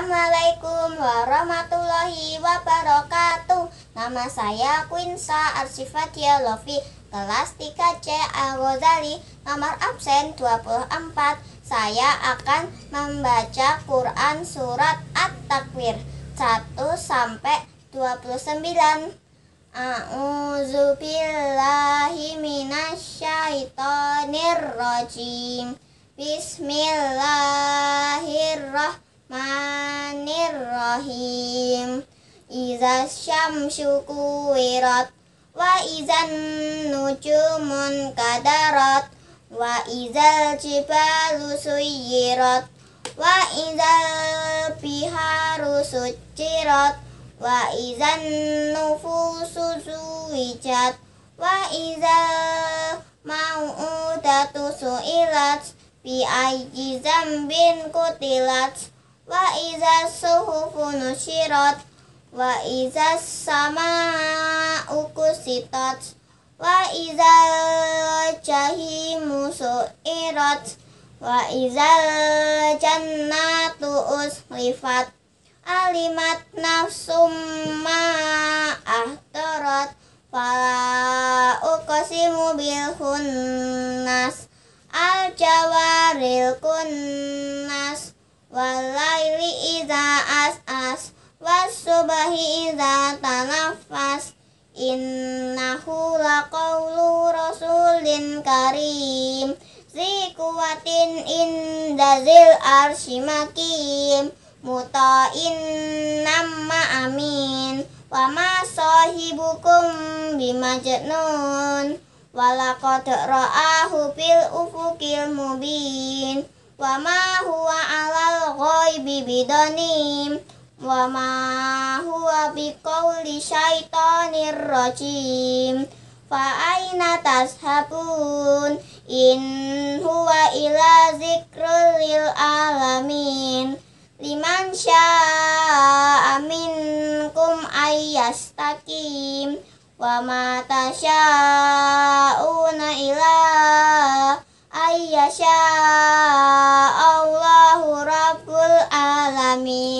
Assalamualaikum warahmatullahi wabarakatuh Nama saya Quinsa Arsifatia Lofi Kelas 3C Al-Ghazali Nomor absen 24 Saya akan membaca Quran Surat At-Takwir 1 sampai 29 A'udzubillahi Bismillahirrahmanirrahim Rahmanirrahim Iza syamsu kuwirat Wa izan nujumun kadarat Wa izal jibalu suyirat Wa izal biharu sujirat Wa izan nufusu suwijat Wa izal mau'udatu su'ilat Bi ayyi zambin kutilat wa iza suhufu nusyirat wa iza sama'u kusitat wa iza jahimu su'irat wa iza jannatu usrifat alimat nafsum ma'ahtarat fala uqsimu bil hunnas al jawaril kunnas walai Innahu laqawlu rasulin karim Zi kuwatin indazil arshimakim Muta'in nama amin Wa ma sahibukum bimajnun Walakad ra'ahu fil ufukil mubin Wa ma huwa alal ghaibi bidanim Wama huwa biqauli syaitonir rajim fa aina tashabun in huwa ila zikrul lil alamin liman syaa minkum ayyastakim wa ma tasyauna ila ayyasha Allahu rabbul alamin